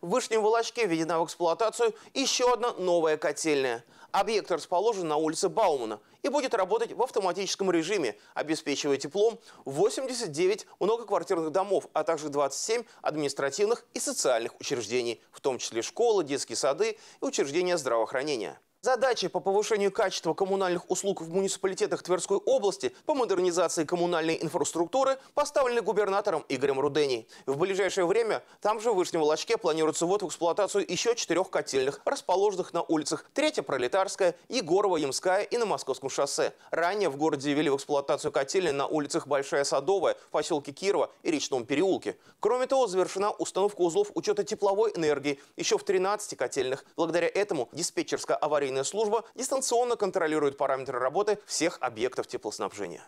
В Вышнем Волочке введена в эксплуатацию еще одна новая котельная. Объект расположен на улице Баумана и будет работать в автоматическом режиме, обеспечивая теплом 89 многоквартирных домов, а также 27 административных и социальных учреждений, в том числе школы, детские сады и учреждения здравоохранения. Задачи по повышению качества коммунальных услуг в муниципалитетах Тверской области по модернизации коммунальной инфраструктуры поставлены губернатором Игорем Рудени. В ближайшее время там же в Вышнем Волочке планируется ввод в эксплуатацию еще четырех котельных, расположенных на улицах Третья Пролетарская, Егорова, Ямская и на Московском шоссе. Ранее в городе ввели в эксплуатацию котельные на улицах Большая Садовая, поселке Кирова и Речном переулке. Кроме того, завершена установка узлов учета тепловой энергии еще в 13 котельных. Благодаря этому диспетчерская авария аварийная служба дистанционно контролирует параметры работы всех объектов теплоснабжения.